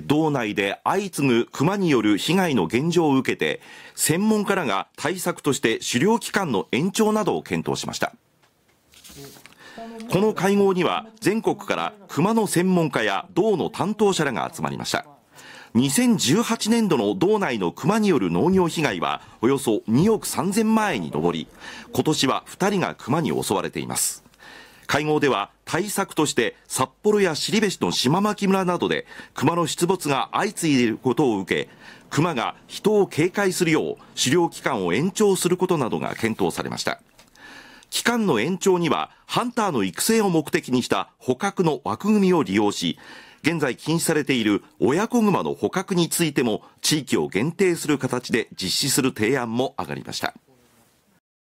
道内で相次ぐ熊による被害の現状を受けて、専門家らが対策として狩猟期間の延長などを検討しました。この会合には全国から熊の専門家や道の担当者らが集まりました。2018年度の道内の熊による農業被害はおよそ2億3000万円に上り、今年は2人が熊に襲われています。会合では対策として札幌や後部市の島牧村などで熊の出没が相次いでいることを受け熊が人を警戒するよう狩猟期間を延長することなどが検討されました期間の延長にはハンターの育成を目的にした捕獲の枠組みを利用し現在禁止されている親子熊の捕獲についても地域を限定する形で実施する提案も上がりました